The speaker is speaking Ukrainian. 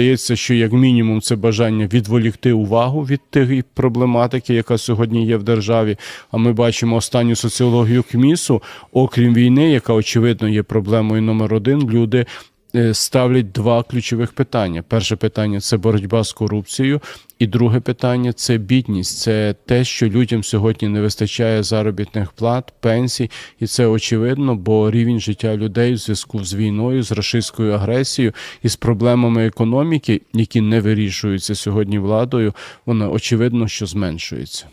Здається, що як мінімум це бажання відволікти увагу від тих проблематики, яка сьогодні є в державі. А ми бачимо останню соціологію КМІСу, окрім війни, яка очевидно є проблемою номер один. Люди Е, ставлять два ключових питання: перше питання це боротьба з корупцією, і друге питання це бідність, це те, що людям сьогодні не вистачає заробітних плат, пенсій, і це очевидно, бо рівень життя людей в зв'язку з війною, з рашистською агресією і з проблемами економіки, які не вирішуються сьогодні владою, вона очевидно, що зменшується.